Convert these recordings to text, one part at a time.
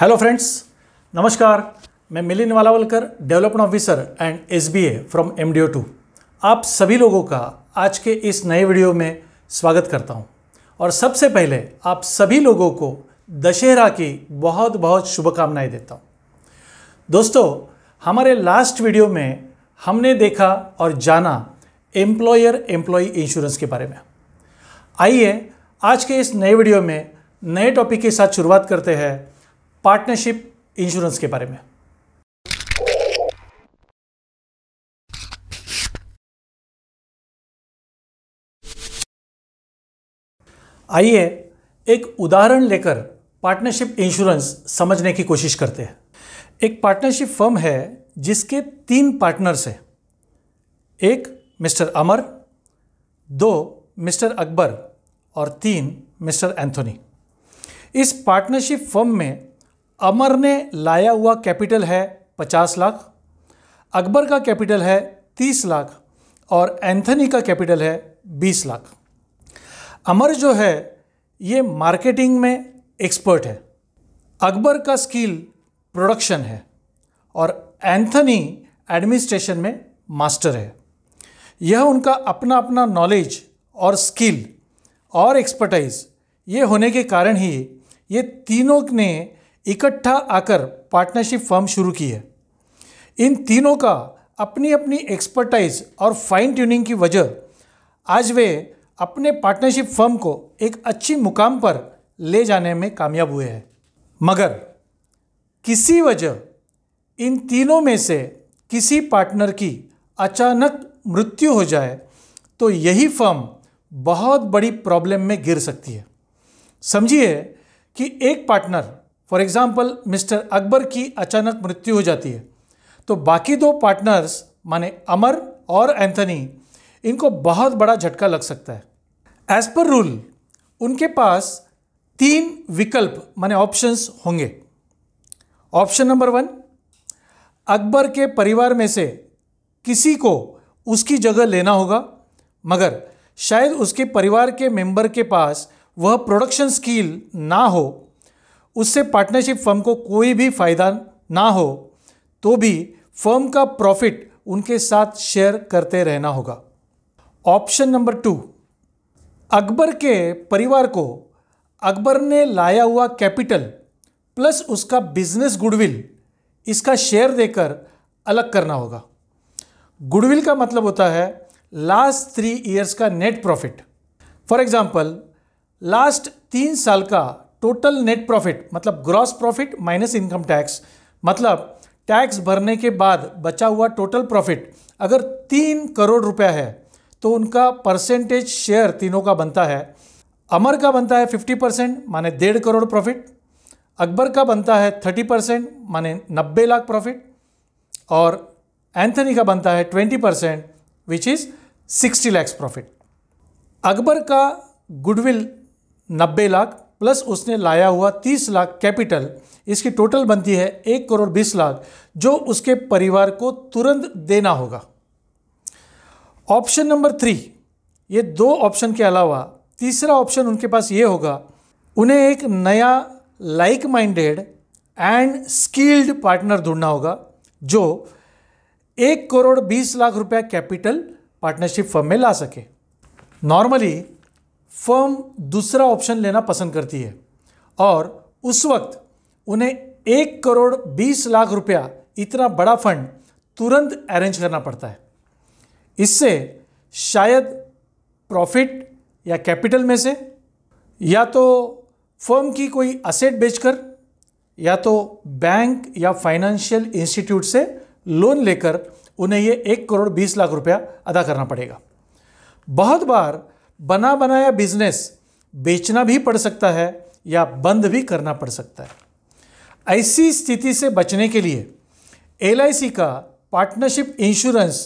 hello friends नमस्कार मैं Milin Walawalkar development officer and S B A from M D O to आप सभी लोगों का आज के इस नए वीडियो में स्वागत करता हूं और सबसे पहले आप सभी लोगों को दशहरा की बहुत बहुत शुभकामनाएं देता हूं दोस्तों हमारे लास्ट वीडियो में हमने देखा और जाना एम्प्लॉयर एम्प्लॉय इंश्योरेंस के बारे में आइए आज के इस नए वीडियो में नए टॉपिक के साथ शुरुआत करते हैं पार्टनरशिप इंश्योरेंस के बारे में आइए एक उदाहरण लेकर पार्टनरशिप इंश्योरेंस समझने की कोशिश करते हैं एक पार्टनरशिप फर्म है जिसके तीन पार्टनर्स हैं एक मिस्टर अमर दो मिस्टर अकबर और तीन मिस्टर एंथोनी इस पार्टनरशिप फर्म में अमर ने लाया हुआ कैपिटल है पचास लाख अकबर का कैपिटल है तीस लाख और एंथनी का कैपिटल है बीस लाख अमर जो है ये मार्केटिंग में एक्सपर्ट है अकबर का स्किल प्रोडक्शन है और एंथनी एडमिनिस्ट्रेशन में मास्टर है यह उनका अपना अपना नॉलेज और स्किल और एक्सपर्टाइज ये होने के कारण ही ये तीनों ने इकट्ठा आकर पार्टनरशिप फर्म शुरू की है इन तीनों का अपनी अपनी एक्सपर्टाइज और फाइन ट्यूनिंग की वजह आज वे अपने पार्टनरशिप फर्म को एक अच्छी मुकाम पर ले जाने में कामयाब हुए हैं मगर किसी वजह इन तीनों में से किसी पार्टनर की अचानक मृत्यु हो जाए तो यही फर्म बहुत बड़ी प्रॉब्लम में गिर सकती है समझिए कि एक partner for example mister Akbar की अचानक मृत्यु हो जाती है तो बाकी दो पार्टनर्स माने अमर और एंथनी इनको बहुत बड़ा झटका लग सकता है एज पर रूल उनके पास तीन विकल्प माने ऑप्शंस होंगे ऑप्शन नंबर वन अकबर के परिवार में से किसी को उसकी जगह लेना होगा मगर शायद उसके परिवार के मेंबर के पास वह प्रोडक्शन स्किल ना हो उससे पार्टनरशिप फर्म को कोई भी फायदा ना हो तो भी फर्म का प्रॉफिट उनके साथ शेयर करते रहना होगा ऑप्शन नंबर टू अकबर के परिवार को अकबर ने लाया हुआ कैपिटल प्लस उसका बिजनेस गुडविल इसका शेयर देकर अलग करना होगा गुडविल का मतलब होता है लास्ट थ्री ईयर्स का net profit for example last तीन साल का टोटल नेट प्रॉफिट मतलब gross profit minus income tax मतलब टैक्स भरने के बाद बचा हुआ टोटल प्रॉफिट अगर तीन करोड़ रुपया है तो उनका परसेंटेज शेयर तीनों का बनता है अमर का बनता है फिफ्टी परसेंट माने डेढ़ करोड़ प्रॉफिट अकबर का बनता है थर्टी परसेंट माने नब्बे लाख प्रॉफिट और एंथनी का बनता है twenty percent which is sixty lakhs profit Akbar का गुडविल नब्बे लाख प्लस उसने लाया हुआ तीस लाख कैपिटल इसकी टोटल बनती है एक करोड़ बीस लाख जो उसके परिवार को तुरंत देना होगा ऑप्शन नंबर थ्री ये दो ऑप्शन के अलावा तीसरा ऑप्शन उनके पास ये होगा उन्हें एक नया like minded and skilled partner ढूंढना होगा जो एक करोड़ बीस लाख रुपया कैपिटल पार्टनरशिप फर्म में ला सके नॉर्मली फर्म दूसरा ऑप्शन लेना पसंद करती है और उस वक्त उन्हें एक करोड़ बीस लाख रुपया इतना बड़ा फंड तुरंत अरेंज करना पड़ता है इससे शायद प्रॉफिट या कैपिटल में से या तो फर्म की कोई असेट बेचकर या तो बैंक या फाइनेंशियल इंस्टीट्यूट से लोन लेकर उन्हें ये एक करोड़ बीस लाख रुपया अदा करना पड़ेगा बहुत बार बना बनाया बिजनेस बेचना भी पड़ सकता है या बंद भी करना पड़ सकता है ऐसी स्थिति से बचने के लिए एल का पार्टनरशिप इंश्योरेंस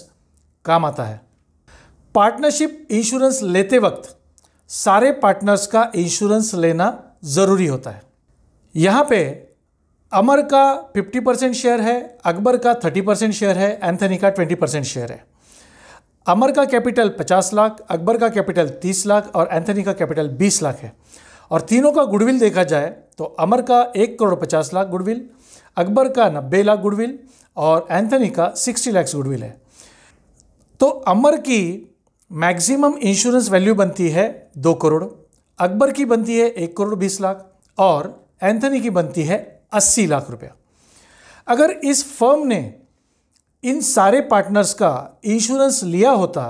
काम आता है पार्टनरशिप इंश्योरेंस लेते वक्त सारे पार्टनर्स का इंश्योरेंस लेना ज़रूरी होता है यहाँ पे अमर का 50 परसेंट शेयर है अकबर का 30 परसेंट शेयर है एंथनी का 20 परसेंट शेयर है अमर का कैपिटल 50 लाख अकबर का कैपिटल 30 लाख और एंथनी का कैपिटल 20 लाख है और तीनों का गुडविल देखा जाए तो अमर का एक करोड़ पचास लाख गुडविल अकबर का नब्बे लाख गुडविल और एंथनी का सिक्सटी लैक्स गुडविल है तो अमर की मैक्सिमम इंश्योरेंस वैल्यू बनती है दो करोड़ अकबर की बनती है एक करोड़ बीस लाख और एंथनी की बनती है अस्सी लाख रुपया अगर इस फर्म ने इन सारे पार्टनर्स का इंश्योरेंस लिया होता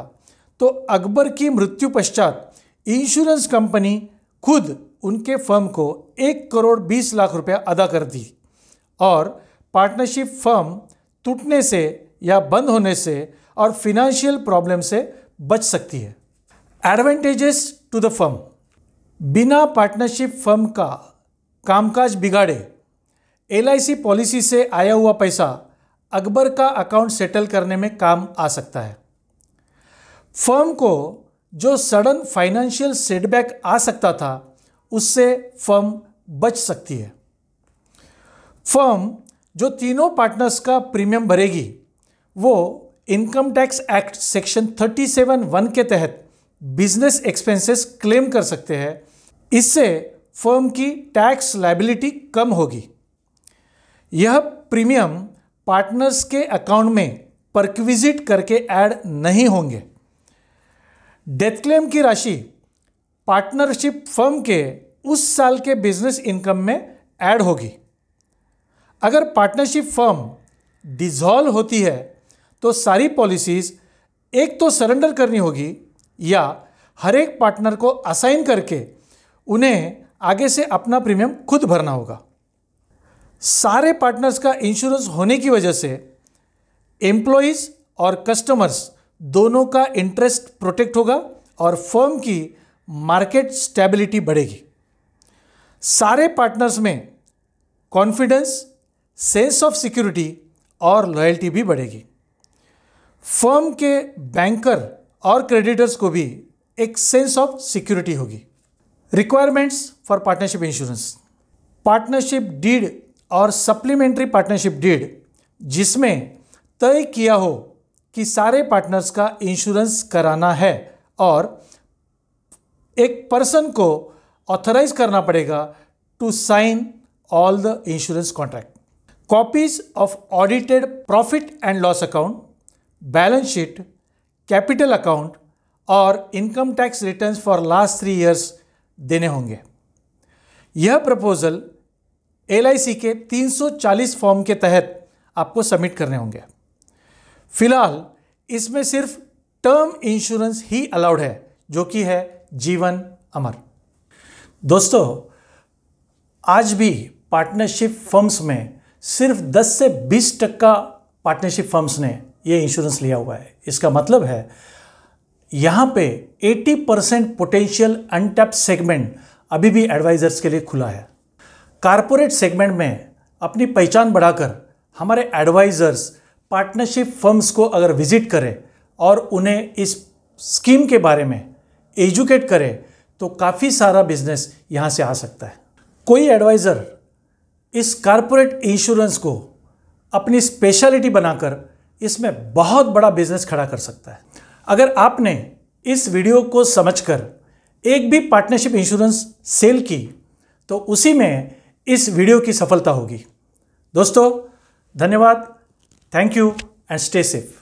तो अकबर की मृत्यु पश्चात इंश्योरेंस कंपनी खुद उनके फर्म को एक करोड़ बीस लाख रुपया अदा कर दी और पार्टनरशिप फर्म टूटने से या बंद होने से और फिनेंशियल प्रॉब्लम से बच सकती है एडवांटेजेस टू द फर्म बिना पार्टनरशिप फर्म का कामकाज बिगाड़े एल पॉलिसी से आया हुआ पैसा अकबर का अकाउंट सेटल करने में काम आ सकता है फर्म को जो सडन फाइनेंशियल सेटबैक आ सकता था उससे फर्म बच सकती है फर्म जो तीनों पार्टनर्स का प्रीमियम भरेगी वो इनकम टैक्स एक्ट सेक्शन 37.1 के तहत बिजनेस एक्सपेंसेस क्लेम कर सकते हैं इससे फर्म की टैक्स लाइबिलिटी कम होगी यह प्रीमियम पार्टनर्स के अकाउंट में परक्विजिट करके ऐड नहीं होंगे डेथ क्लेम की राशि पार्टनरशिप फर्म के उस साल के बिजनेस इनकम में ऐड होगी अगर पार्टनरशिप फर्म डिजॉल्व होती है तो सारी पॉलिसीज़ एक तो सरेंडर करनी होगी या हर एक पार्टनर को असाइन करके उन्हें आगे से अपना प्रीमियम खुद भरना होगा सारे पार्टनर्स का इंश्योरेंस होने की वजह से एम्प्लॉयज़ और कस्टमर्स दोनों का इंटरेस्ट प्रोटेक्ट होगा और फर्म की मार्केट स्टेबिलिटी बढ़ेगी सारे पार्टनर्स में कॉन्फिडेंस सेंस ऑफ सिक्योरिटी और लॉयल्टी भी बढ़ेगी फर्म के बैंकर और क्रेडिटर्स को भी एक सेंस ऑफ सिक्योरिटी होगी requirements for partnership insurance partnership deed और सप्लीमेंट्री पार्टनरशिप डीड जिसमें तय किया हो कि सारे पार्टनर्स का इंश्योरेंस कराना है और एक पर्सन को ऑथराइज करना पड़ेगा to sign all the insurance contract copies of audited profit and loss account balance sheet capital account और income tax returns for last three years देने होंगे यह प्रपोजल एल के 340 फॉर्म के तहत आपको सबमिट करने होंगे फिलहाल इसमें सिर्फ टर्म इंश्योरेंस ही अलाउड है जो कि है जीवन अमर दोस्तों आज भी पार्टनरशिप फर्म्स में सिर्फ 10 से 20 टक्का पार्टनरशिप फर्म्स ने ये इंश्योरेंस लिया हुआ है इसका मतलब है यहाँ पे 80 परसेंट पोटेंशियल अनटैप सेगमेंट अभी भी एडवाइजर्स के लिए खुला है कारपोरेट सेगमेंट में अपनी पहचान बढ़ाकर हमारे एडवाइज़र्स पार्टनरशिप फर्म्स को अगर विजिट करें और उन्हें इस स्कीम के बारे में एजुकेट करें तो काफ़ी सारा बिजनेस यहाँ से आ सकता है कोई एडवाइज़र इस कारपोरेट इंश्योरेंस को अपनी स्पेशलिटी बनाकर इसमें बहुत बड़ा बिजनेस खड़ा कर सकता है अगर आपने इस वीडियो को समझकर एक भी पार्टनरशिप इंश्योरेंस सेल की तो उसी में इस वीडियो की सफलता होगी दोस्तों धन्यवाद thank you and stay safe